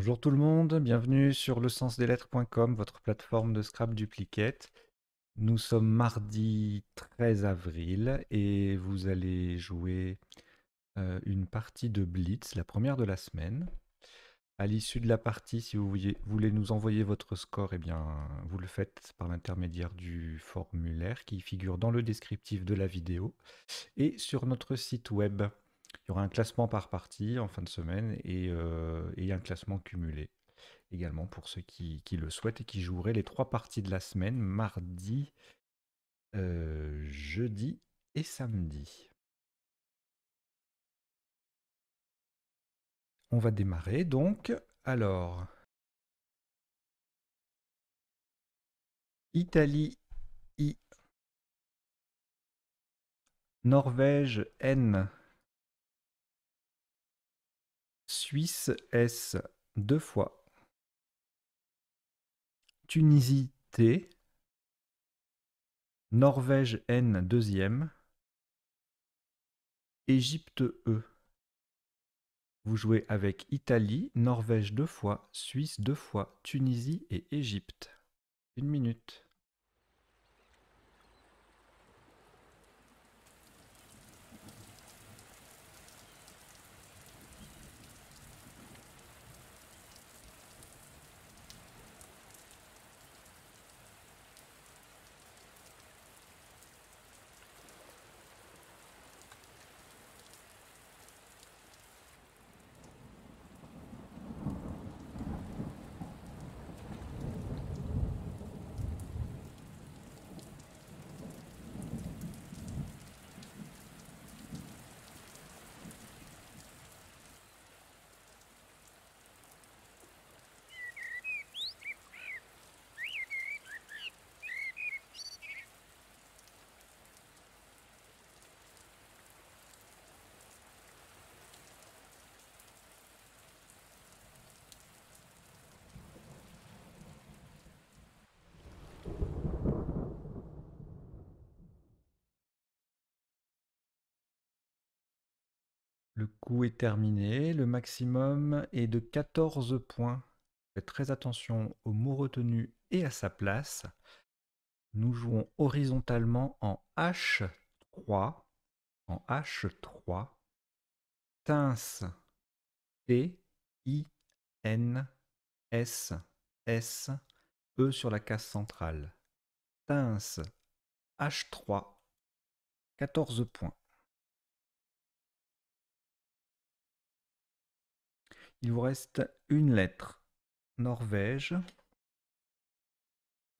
Bonjour tout le monde, bienvenue sur le sens des lettres.com, votre plateforme de scrap dupliquette. Nous sommes mardi 13 avril et vous allez jouer euh, une partie de Blitz, la première de la semaine. À l'issue de la partie, si vous voulez, voulez nous envoyer votre score, eh bien, vous le faites par l'intermédiaire du formulaire qui figure dans le descriptif de la vidéo et sur notre site web y aura un classement par partie en fin de semaine et, euh, un classement cumulé également pour ceux qui, le souhaitent et qui joueraient les trois parties de la semaine, mardi, euh, jeudi et samedi. On va démarrer donc. Alors, Italie, I. Norvège, N. Suisse S deux fois. Tunisie T. Norvège N deuxième. Égypte E. Vous jouez avec Italie, Norvège deux fois, Suisse deux fois, Tunisie et Égypte. Une minute. est terminé. Le maximum est de 14 points. Faites très attention au mot retenu et à sa place. Nous jouons horizontalement en H3. En H3. Tins. T. I. N. S. S. E sur la case centrale. Tins. H3. 14 points. Il vous reste une lettre. Norvège.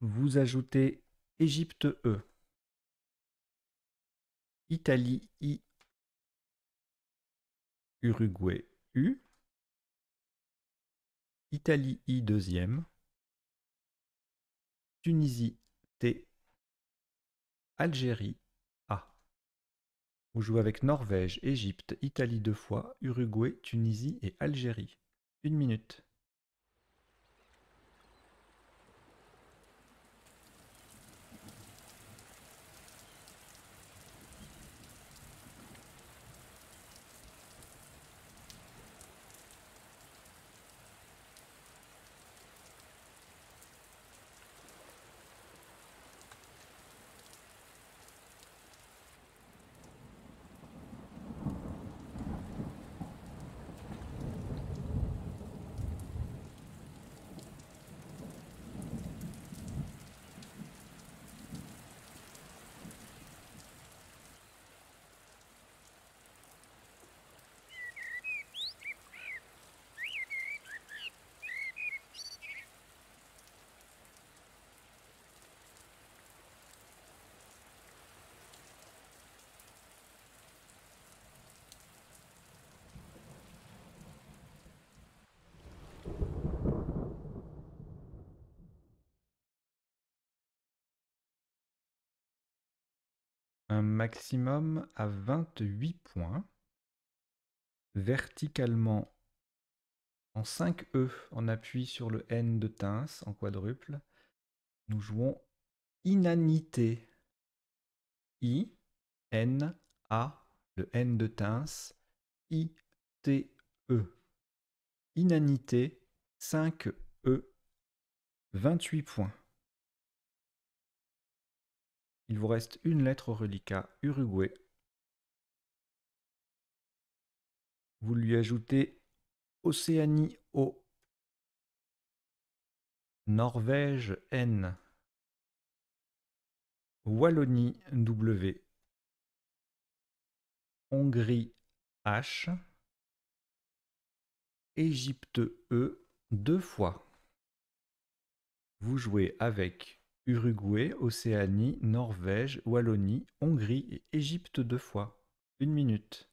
Vous ajoutez Égypte E. Italie I. Uruguay U. Italie I deuxième. Tunisie T. Algérie on joue avec Norvège, Égypte, Italie deux fois, Uruguay, Tunisie et Algérie. Une minute. un maximum à 28 points verticalement en 5E en appui sur le N de Tins en quadruple. Nous jouons inanité. I, N, A, le N de Tins, I, T, E. Inanité, 5E, 28 points. Il vous reste une lettre reliquat Uruguay. Vous lui ajoutez Océanie O, Norvège N, Wallonie W, Hongrie H, Égypte E deux fois. Vous jouez avec Uruguay, Océanie, Norvège, Wallonie, Hongrie et Égypte deux fois. Une minute.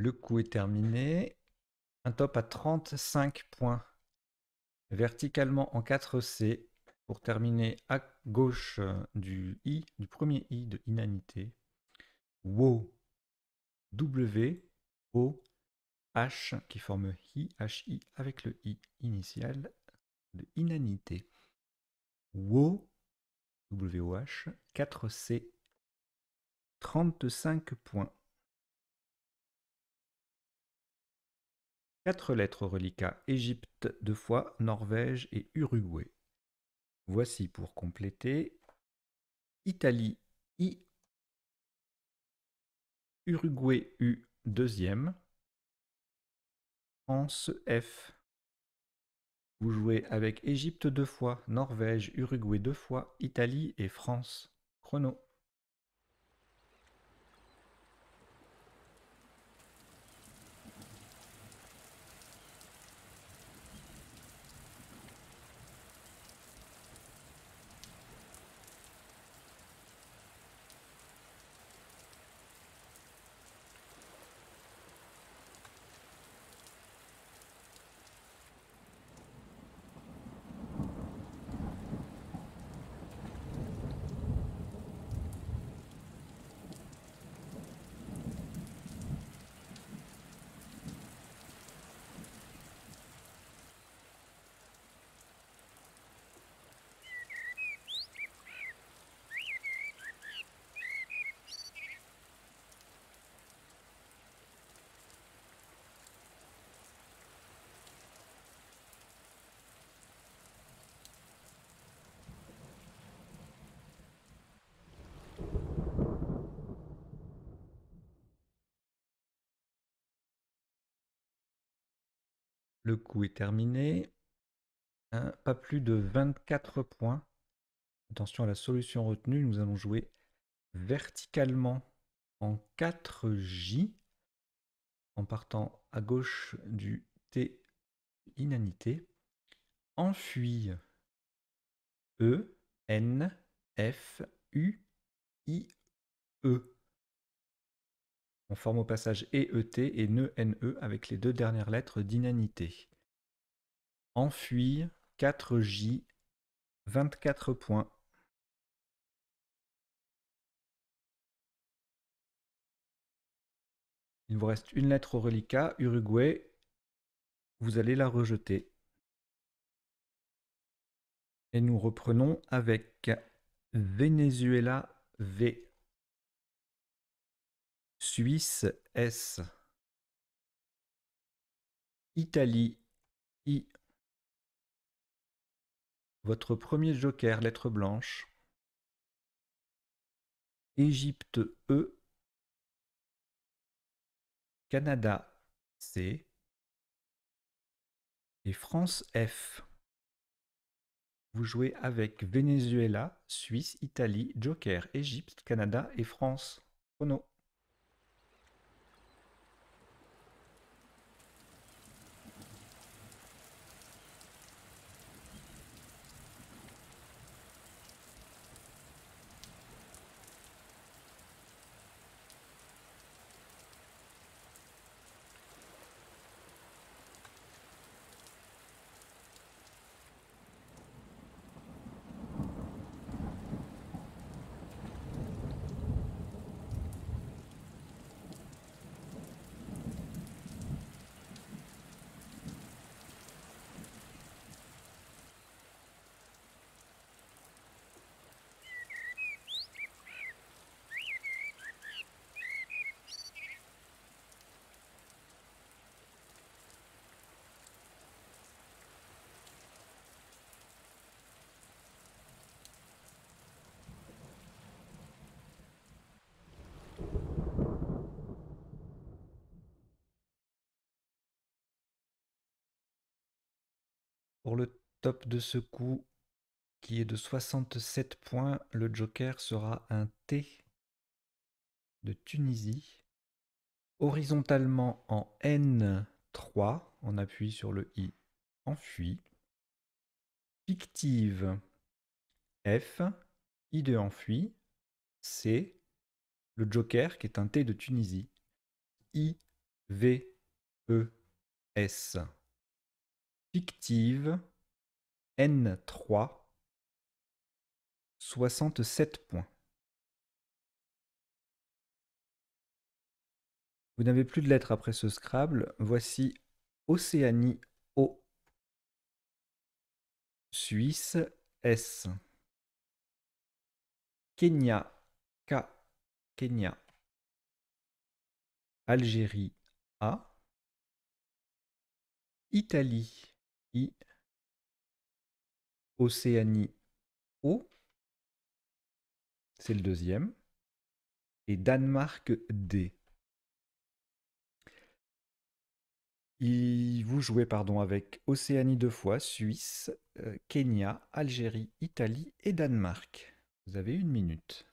Le coup est terminé. Un top à 35 points. Verticalement en 4C pour terminer à gauche euh, du I, du premier I de inanité. WOWOH W, O, H qui forme Hi, i avec le I initial de inanité. Wo, W-O-H, 4C, 35 points. Quatre lettres reliquats Égypte deux fois, Norvège et Uruguay. Voici pour compléter Italie I, Uruguay U deuxième, France F. Vous jouez avec Égypte deux fois, Norvège, Uruguay deux fois, Italie et France. Chrono. Le coup est terminé. pas plus de 24 points. Attention à la solution retenue, nous allons jouer verticalement en 4J en partant à gauche du T inanité. enfuie E, N, F, U, I, E. On forme au passage EET et NE e avec les deux dernières lettres d'inanité. Enfuis 4J, 24 points. Il vous reste une lettre au reliquat, Uruguay. Vous allez la rejeter. Et nous reprenons avec Venezuela V. Suisse S. Italie I. Votre premier joker, lettre blanche. Égypte E. Canada C. Et France F. Vous jouez avec Venezuela, Suisse, Italie, Joker, Égypte, Canada et France. Prono Pour le top de ce coup, qui est de 67 points, le joker sera un T de Tunisie, horizontalement en N3, on appuie sur le I en fictive F, I2 enfui, C, le joker qui est un T de Tunisie, I, V, E, S fictive N3, 67 points. Vous n'avez plus de lettres après ce Scrabble. Voici Océanie O. Suisse S. Kenya K. Kenya. Algérie A. Italie I, Océanie O, c'est le deuxième, et Danemark D. vous jouez pardon, avec Océanie deux fois, Suisse, euh, Kenya, Algérie, Italie et Danemark. Vous avez une minute.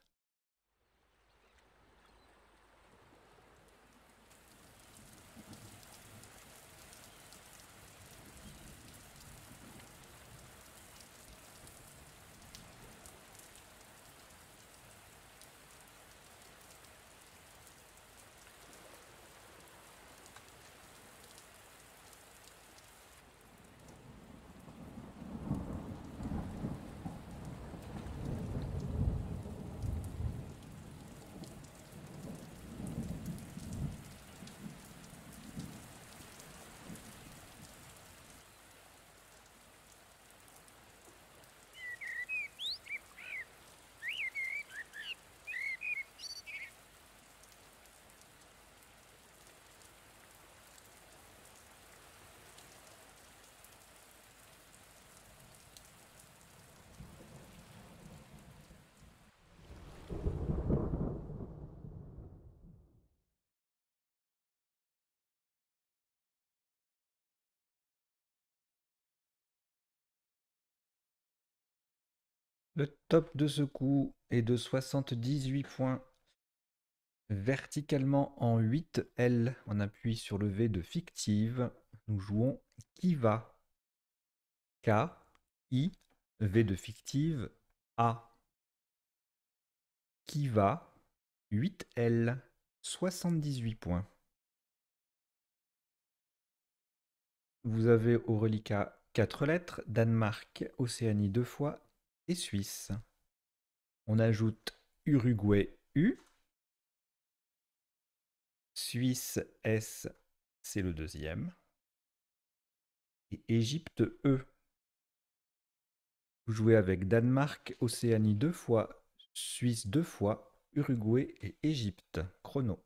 Le top de ce coup est de 78 points. Verticalement en 8L, on appuie sur le V de fictive. Nous jouons Kiva. K, I, V de fictive, A. Qui va 8L, 78 points. Vous avez au reliquat 4 lettres, Danemark, Océanie deux fois, et Suisse. On ajoute Uruguay U. Suisse S, c'est le deuxième. Et Égypte E. Vous jouez avec Danemark, Océanie deux fois, Suisse deux fois, Uruguay et Égypte. Chrono.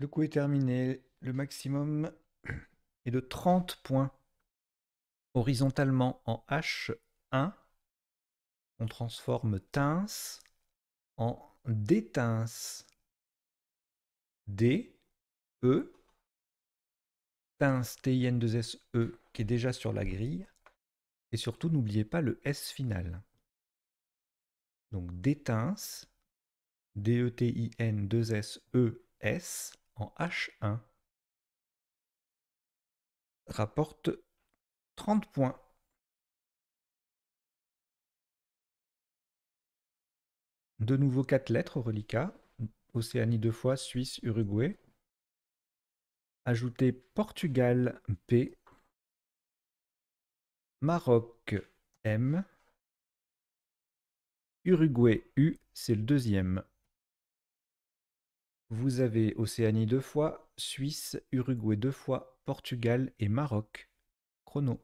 Le coup est terminé. Le maximum est de 30 points. Horizontalement en H1, on transforme "tinse" en Détins. D, E, tince, t i 2 s e qui est déjà sur la grille. Et surtout, n'oubliez pas le S final. Donc Détins, e D-E-T-I-N-2-S-E-S, en H1 rapporte 30 points. De nouveau quatre lettres au reliquat. Océanie deux fois, Suisse, Uruguay. Ajoutez Portugal P, Maroc M, Uruguay U, c'est le deuxième. Vous avez Océanie deux fois, Suisse, Uruguay deux fois, Portugal et Maroc. Chrono.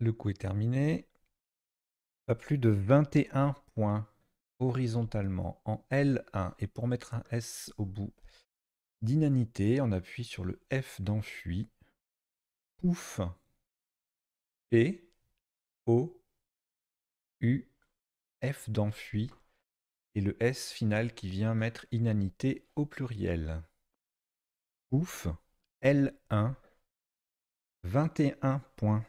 Le coup est terminé. Pas plus de 21 points horizontalement en L1. Et pour mettre un S au bout d'inanité, on appuie sur le F d'enfui. Pouf. P. O. U. F d'enfui. Et le S final qui vient mettre inanité au pluriel. Pouf. L1. 21 points.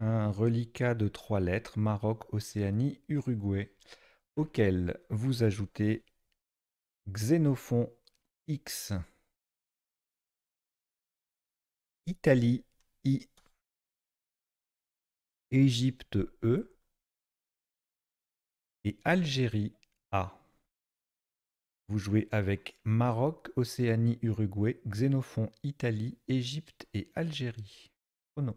un reliquat de trois lettres, Maroc, Océanie, Uruguay, auquel vous ajoutez Xénophon X, Italie I, Égypte E et Algérie A. Vous jouez avec Maroc, Océanie, Uruguay, Xénophon, Italie, Égypte et Algérie. Oh non.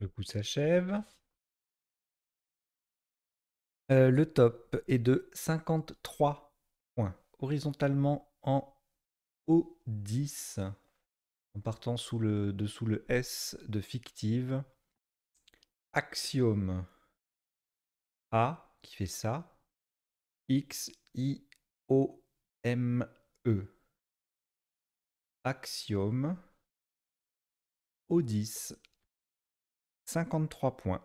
Le coup s'achève. Euh, le top est de 53 points, horizontalement en O10, en partant sous le, dessous le S de fictive. Axiome A qui fait ça. X, I, O, M, E. Axiome O10 cinquante points.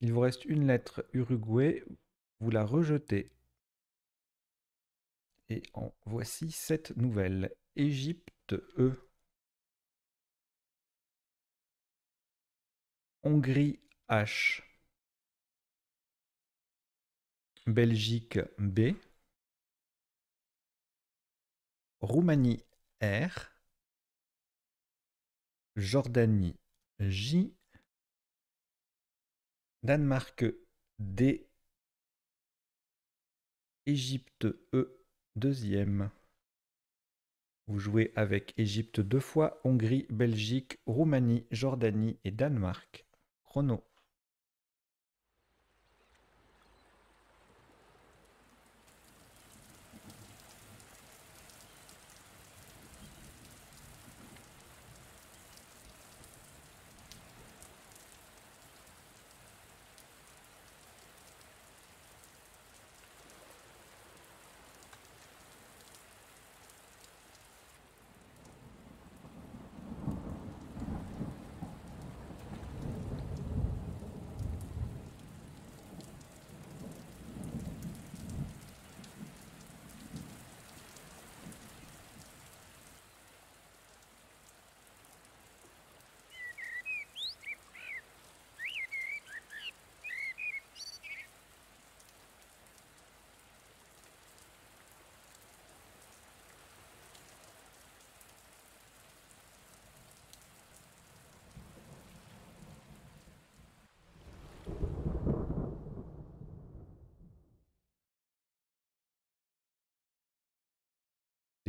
Il vous reste une lettre Uruguay, vous la rejetez. Et en voici cette nouvelle. Égypte, E. Hongrie, H. Belgique, B. Roumanie R, Jordanie J, Danemark D, Égypte E, deuxième. Vous jouez avec Égypte deux fois, Hongrie, Belgique, Roumanie, Jordanie et Danemark. Chrono.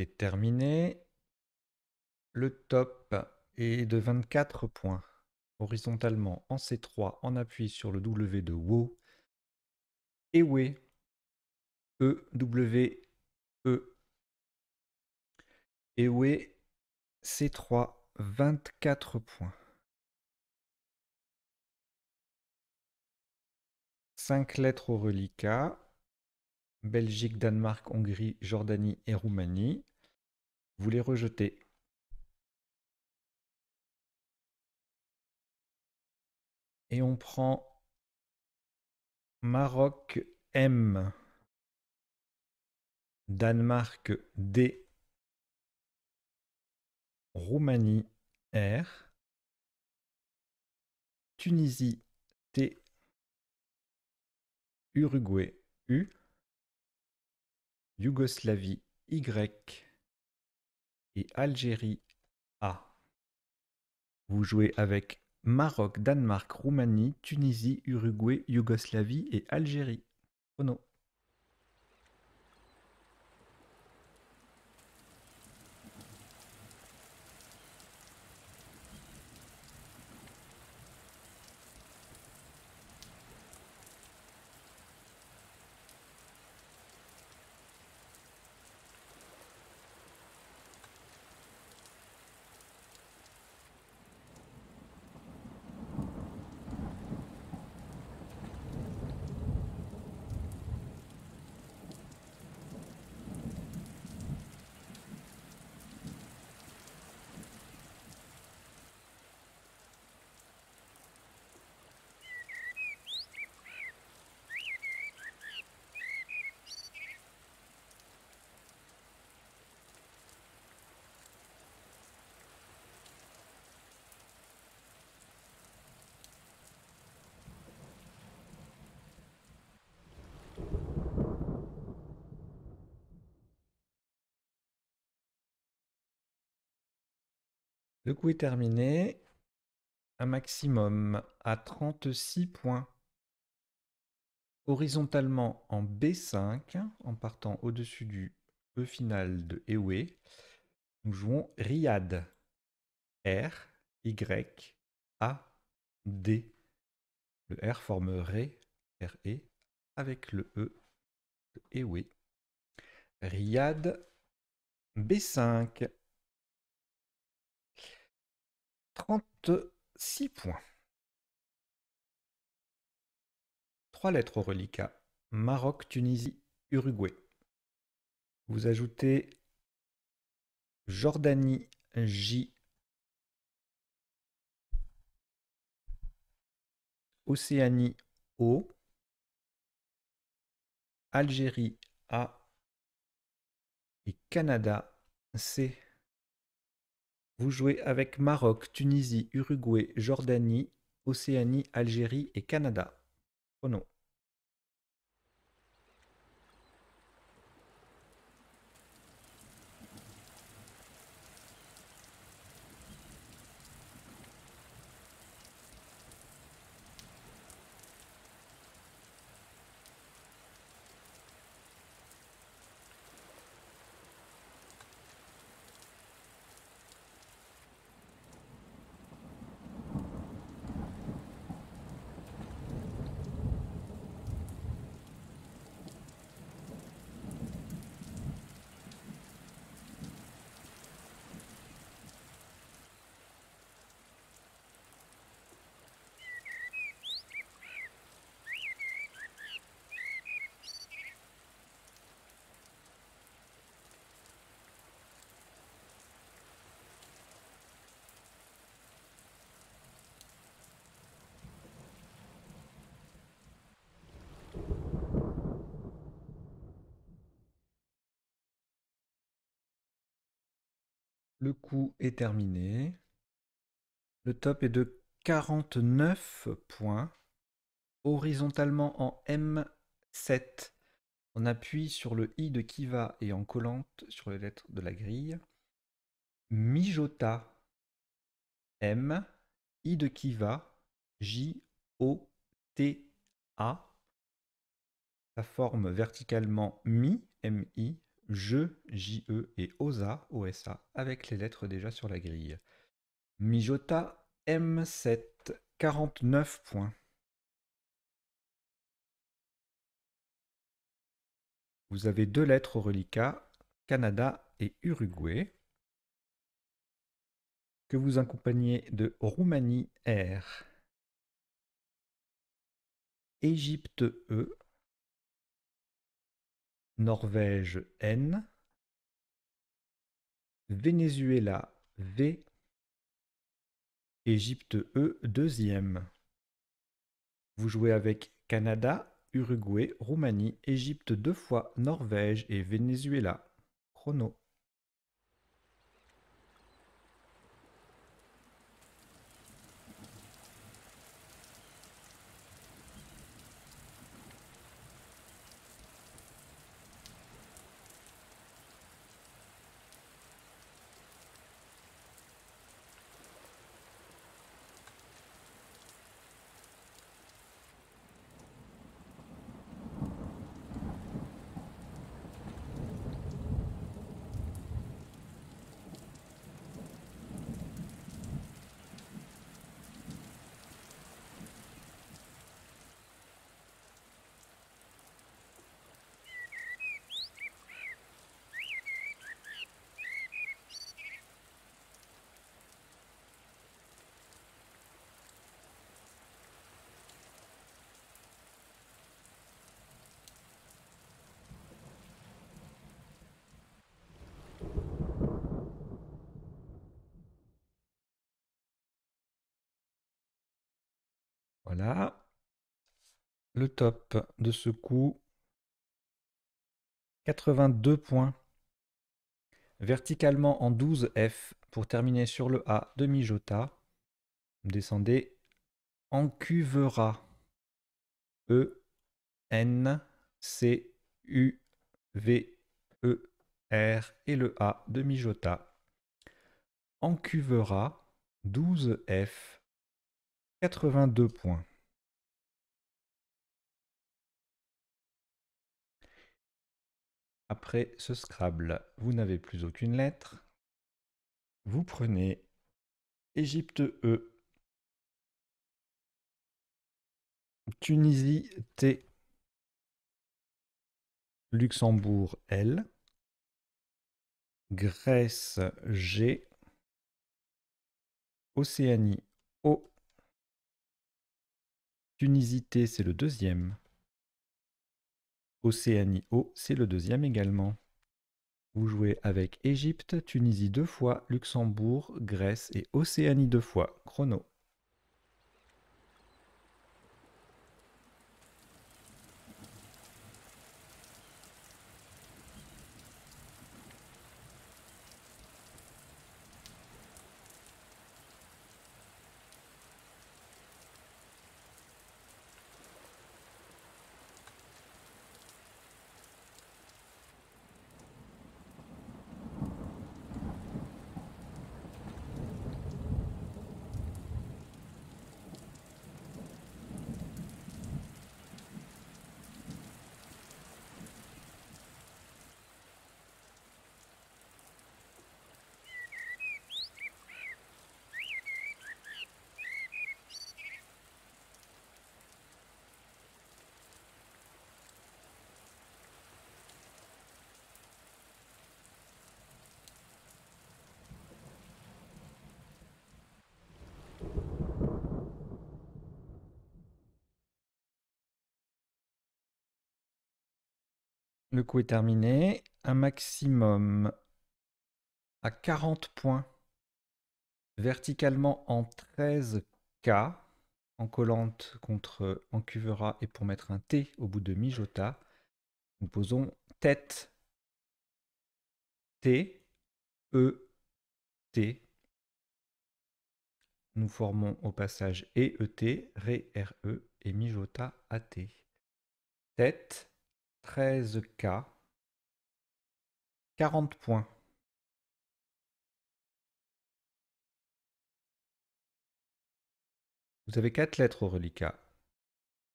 terminé. Le top est de 24 points. Horizontalement en C3 en appui sur le W de WO. WE E, W, E. WE C3, 24 points. 5 lettres au reliquat. Belgique, Danemark, Hongrie, Jordanie et Roumanie. Vous les rejetez. Et on prend Maroc M, Danemark D, Roumanie R, Tunisie T, Uruguay U, Yougoslavie Y, Algérie A. Vous jouez avec Maroc, Danemark, Roumanie, Tunisie, Uruguay, Yougoslavie et Algérie. Non. Le coup est terminé. Un maximum à 36 points. Horizontalement en B5, en partant au-dessus du E final de Ewe, nous jouons Riyad. R, Y, A, D. Le R forme Ré, e, avec le E de Ewe. Riyad B5. 36 points. Trois lettres au reliquat. Maroc, Tunisie, Uruguay. Vous ajoutez Jordanie, J. Océanie, O. Algérie, A. Et Canada, C. Vous jouez avec Maroc, Tunisie, Uruguay, Jordanie, Océanie, Algérie et Canada. Oh non. Le coup est terminé. Le top est de 49 points. Horizontalement en M7, on appuie sur le I de Kiva et en collante sur les lettres de la grille. Mijota. M, I de Kiva, J, O, T, A. Ça forme verticalement Mi, M-I, je, J-E et OSA, OSA, avec les lettres déjà sur la grille. Mijota M7, 49 points. Vous avez deux lettres au reliquat, Canada et Uruguay, que vous accompagnez de Roumanie R, Égypte E, Norvège N Venezuela V Égypte E deuxième. Vous jouez avec Canada, Uruguay, Roumanie, Égypte deux fois, Norvège et Venezuela. Chrono. Voilà. Le top de ce coup, 82 points. Verticalement en 12F pour terminer sur le A de jota Descendez en cuvera. E, N, C, U, V, E, R et le A de jota En cuvera, 12F 82 points. Après ce Scrabble, vous n'avez plus aucune lettre. Vous prenez Égypte E, Tunisie T, Luxembourg L, Grèce G, Océanie O, Tunisité, c'est le deuxième. Océanie O, c'est le deuxième également. Vous jouez avec Égypte, Tunisie deux fois, Luxembourg, Grèce et Océanie deux fois. Chrono. Le coup est terminé. Un maximum à 40 points verticalement en 13K en collante contre en cuvera et pour mettre un T au bout de Mijota, nous posons tête T, E, T. Nous formons au passage E E EET, R E et Mijota T. Tête, 13 K, 40 points. Vous avez quatre lettres au reliquat.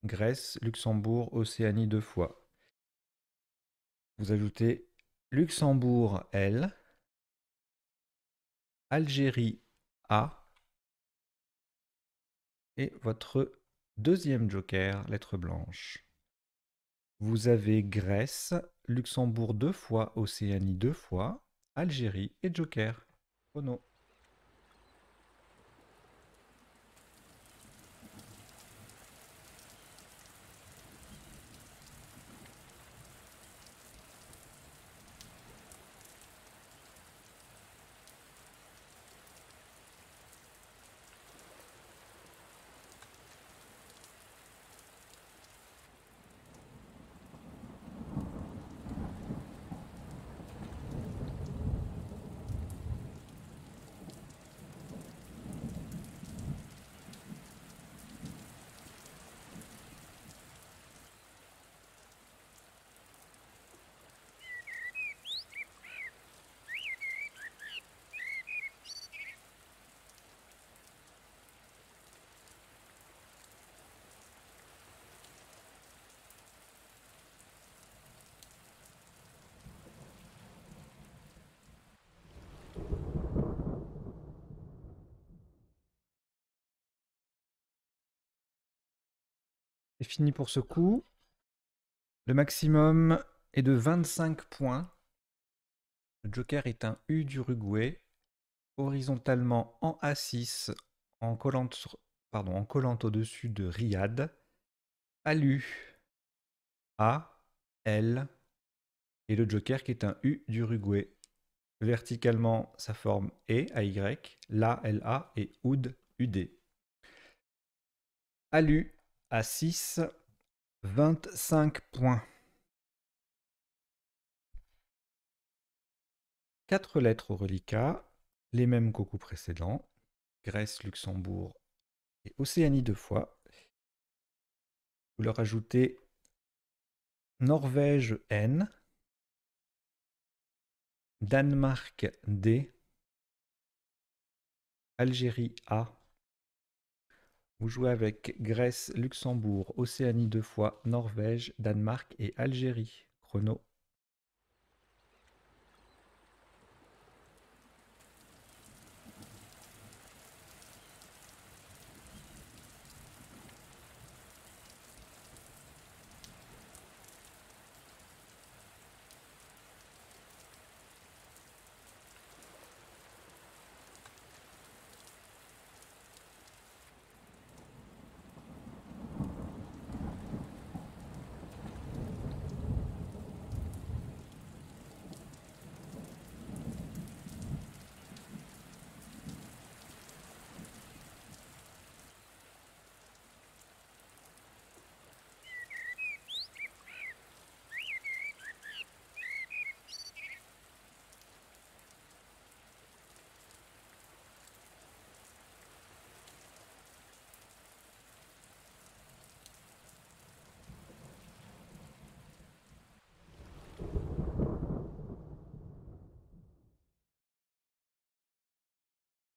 Grèce, Luxembourg, Océanie deux fois. Vous ajoutez Luxembourg L, Algérie A et votre deuxième joker, lettre blanche. Vous avez Grèce, Luxembourg deux fois, Océanie deux fois, Algérie et Joker. non fini pour ce coup. Le maximum est de 25 points. Le joker est un U d'Uruguay, horizontalement en A6, en collant, pardon, en collant au-dessus de Riyad. Alu, A, L, et le joker qui est un U d'Uruguay. Verticalement, sa forme E, Y LA, A et OUD, D Alu, à 6, 25 points. 4 lettres au reliquat, les mêmes qu'au coup précédent, Grèce, Luxembourg et Océanie deux fois. Vous leur ajoutez Norvège N, Danemark D, Algérie A, vous jouez avec Grèce, Luxembourg, Océanie deux fois, Norvège, Danemark et Algérie. Chrono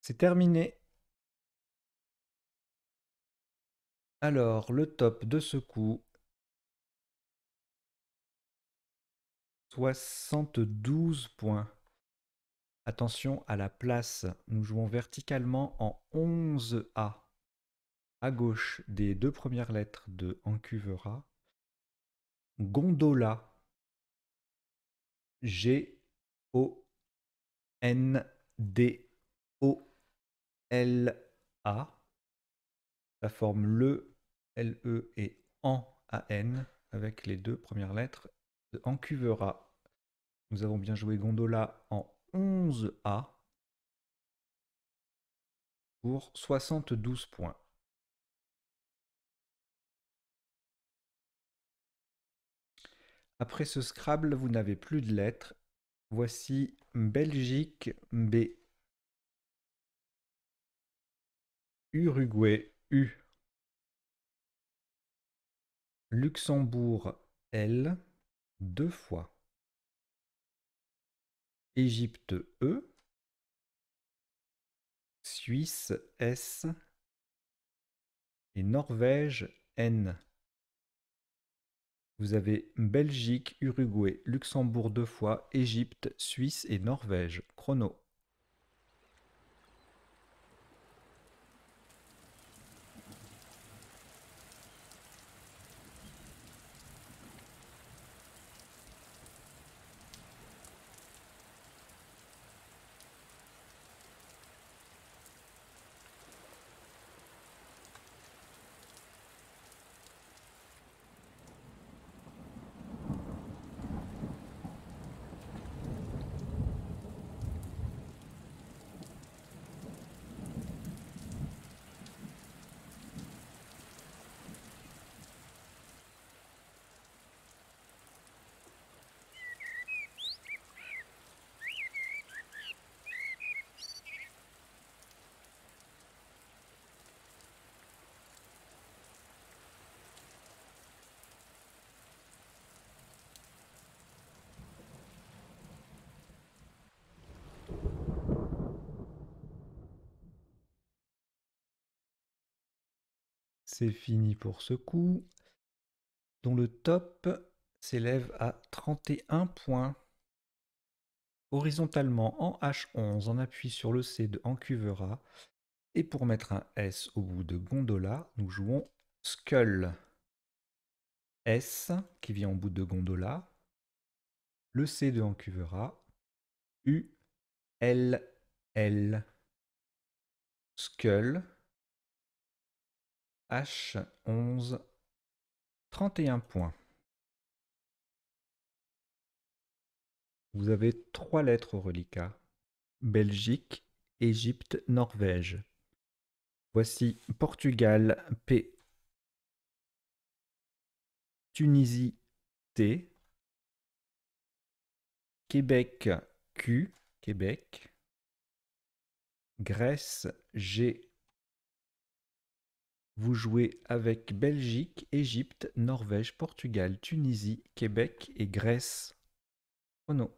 C'est terminé. Alors, le top de ce coup. 72 points. Attention à la place. Nous jouons verticalement en 11A. À gauche des deux premières lettres de Encuvera. Gondola. G-O-N-D-O. L-A. La forme le, L-E et en, A-N, avec les deux premières lettres de Encuvera. Nous avons bien joué Gondola en 11A pour 72 points. Après ce Scrabble, vous n'avez plus de lettres. Voici Belgique B Uruguay U. Luxembourg L. Deux fois. Égypte E. Suisse S. Et Norvège N. Vous avez Belgique, Uruguay, Luxembourg deux fois, Égypte, Suisse et Norvège. Chrono. C'est fini pour ce coup, dont le top s'élève à 31 points. Horizontalement en H11, en appuie sur le C de Encuvera. Et pour mettre un S au bout de Gondola, nous jouons Skull. S qui vient au bout de Gondola. Le C de Encuvera. U, L, L. Skull H11, 31 points. Vous avez trois lettres au reliquat. Belgique, Égypte, Norvège. Voici Portugal, P. Tunisie, T. Québec, Q. Québec. Grèce, G. Vous jouez avec Belgique, Égypte, Norvège, Portugal, Tunisie, Québec et Grèce. non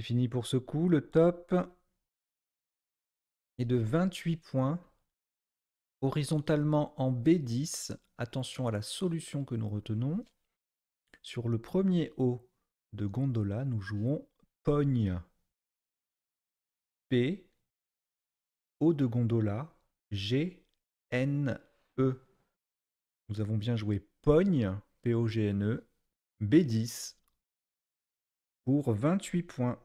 C'est fini pour ce coup. Le top est de 28 points. Horizontalement en B10, attention à la solution que nous retenons. Sur le premier O de Gondola, nous jouons Pogne. P, O de Gondola, G, N, E. Nous avons bien joué Pogne, P-O-G-N-E, B10, pour 28 points.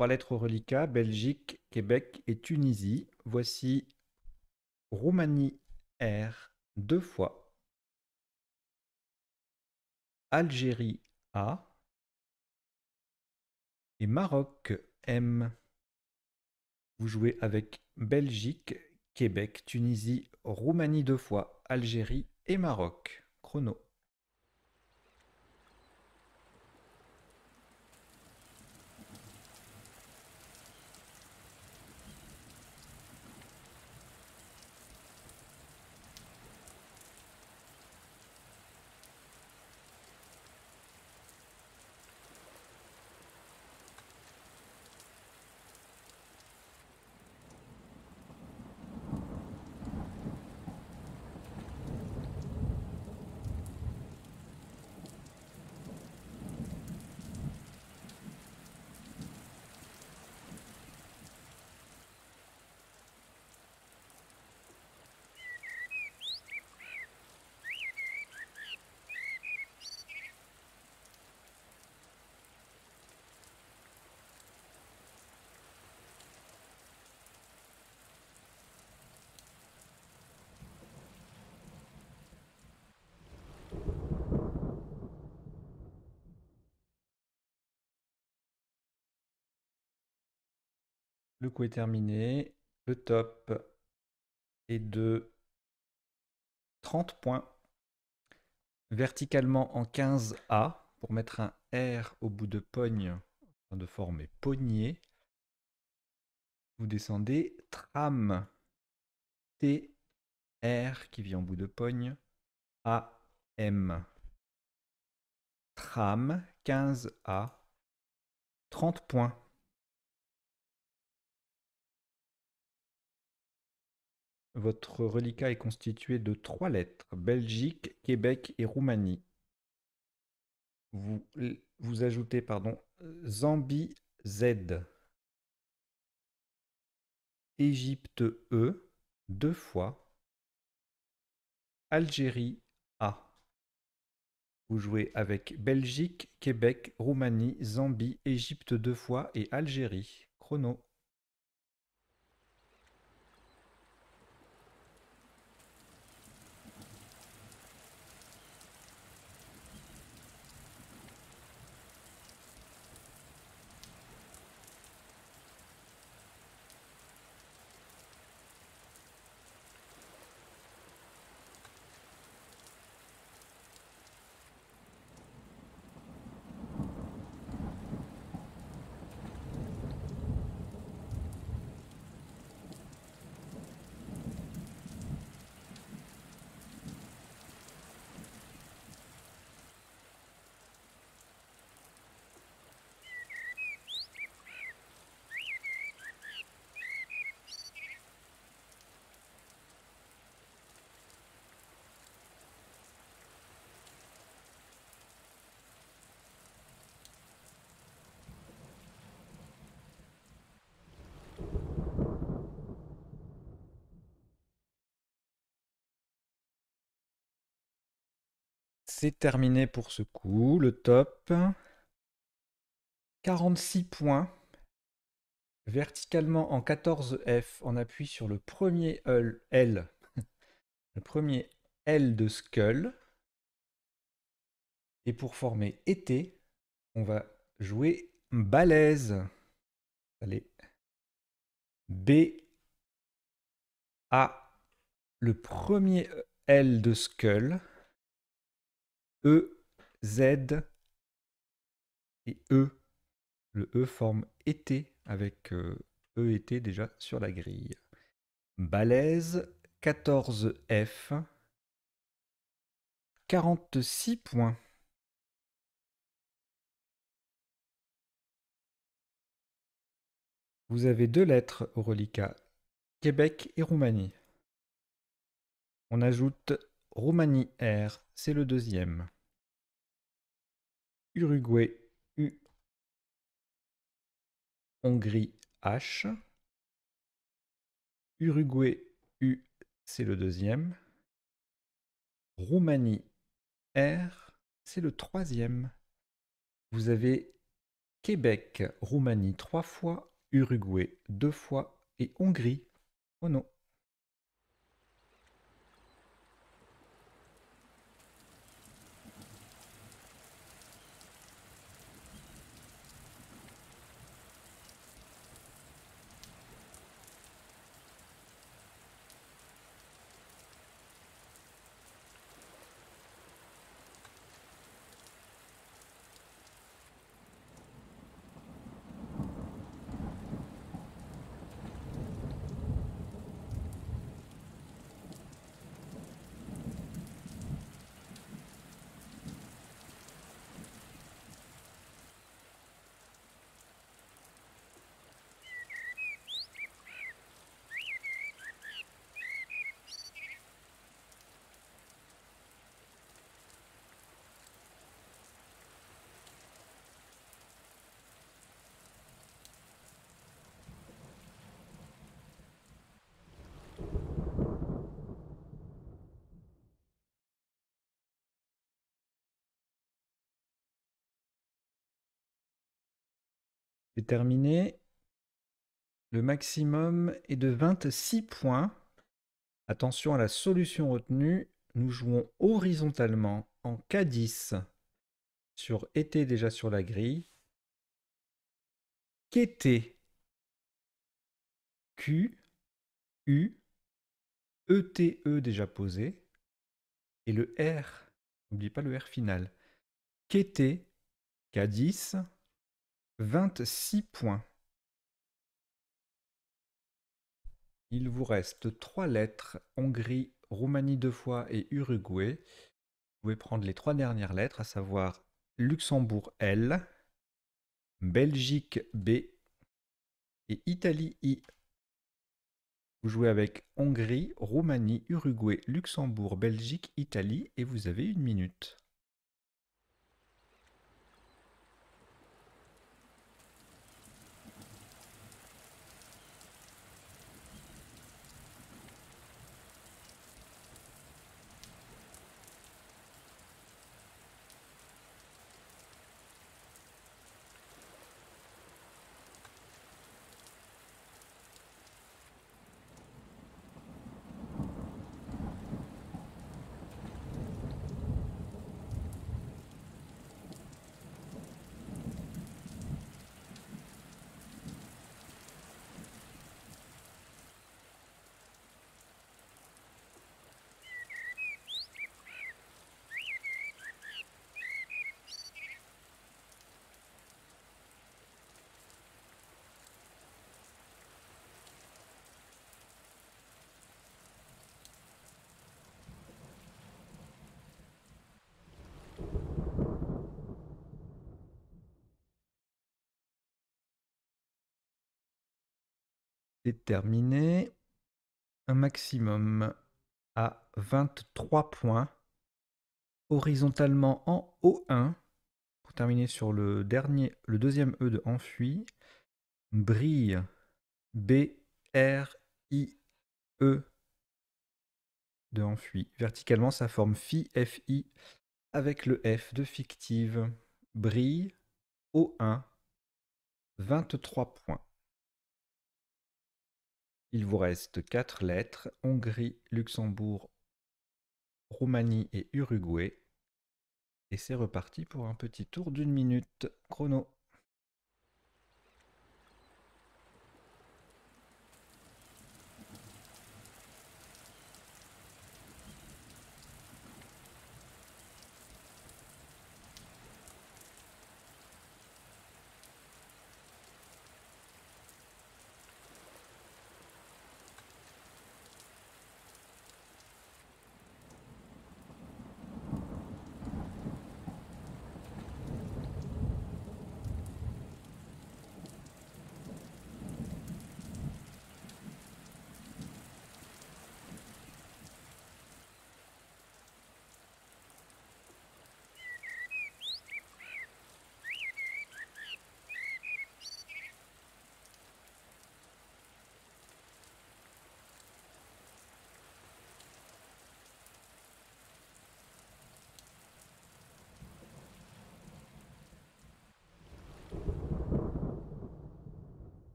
Trois lettres au reliquat, Belgique, Québec et Tunisie. Voici Roumanie R deux fois. Algérie A. Et Maroc M. Vous jouez avec Belgique, Québec, Tunisie, Roumanie deux fois, Algérie et Maroc. Chrono. Le coup est terminé. Le top est de 30 points. Verticalement en 15A pour mettre un R au bout de pogne, de former poignée. Vous descendez tram. T, R qui vient en bout de pogne. A, M. Tram 15A. 30 points. Votre reliquat est constitué de trois lettres, Belgique, Québec et Roumanie. Vous, ajoutez, pardon, Zambie Z. Égypte E, deux fois. Algérie A. Vous jouez avec Belgique, Québec, Roumanie, Zambie, Égypte deux fois et Algérie. Chrono. C'est terminé pour ce coup. Le top. 46 points. Verticalement en 14F, on appuie sur le premier L. Le premier L de Skull. Et pour former été, on va jouer balèze. Allez. B A le premier L de Skull. E, Z et E. Le E forme été avec euh, E et déjà sur la grille. Balèze, 14F, 46 points. Vous avez deux lettres au reliquat, Québec et Roumanie. On ajoute Roumanie R, c'est le deuxième. Uruguay U. Hongrie H. Uruguay U, c'est le deuxième. Roumanie R, c'est le troisième. Vous avez Québec, Roumanie trois fois, Uruguay deux fois et Hongrie. Oh non. J'ai terminé. Le maximum est de 26 points. Attention à la solution retenue. Nous jouons horizontalement en K10 sur été déjà sur la grille. KT, Q, U, ETE -E déjà posé et le R. N'oublie pas le R final. KT, K10 26 points. Il vous reste trois lettres, Hongrie, Roumanie deux fois et Uruguay. Vous pouvez prendre les trois dernières lettres, à savoir Luxembourg L, Belgique B et Italie I. Vous jouez avec Hongrie, Roumanie, Uruguay, Luxembourg, Belgique, Italie et vous avez une minute. déterminer un maximum à 23 points horizontalement en O1 pour terminer sur le dernier le deuxième E de enfui brille B R I E de enfui verticalement ça forme phi FI avec le F de fictive brille O1 23 points il vous reste quatre lettres: Hongrie, Luxembourg, Roumanie et Uruguay, et c'est reparti pour un petit tour d'une minute chrono.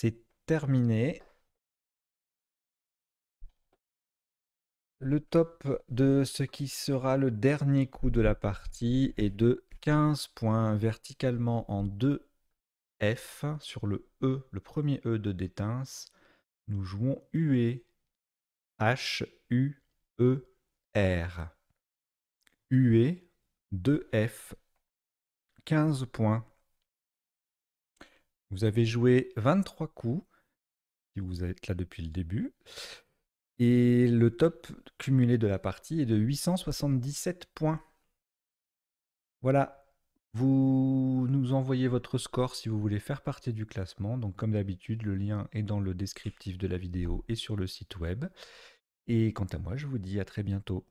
C'est terminé. Le top de ce qui sera le dernier coup de la partie est de 15 points verticalement en 2F sur le E, le premier E de détince, Nous jouons UE, H, U, E, R. UE, 2F, 15 points vous avez joué 23 coups, si vous êtes là depuis le début. Et le top cumulé de la partie est de 877 points. Voilà, vous nous envoyez votre score si vous voulez faire partie du classement. Donc comme d'habitude, le lien est dans le descriptif de la vidéo et sur le site web. Et quant à moi, je vous dis à très bientôt.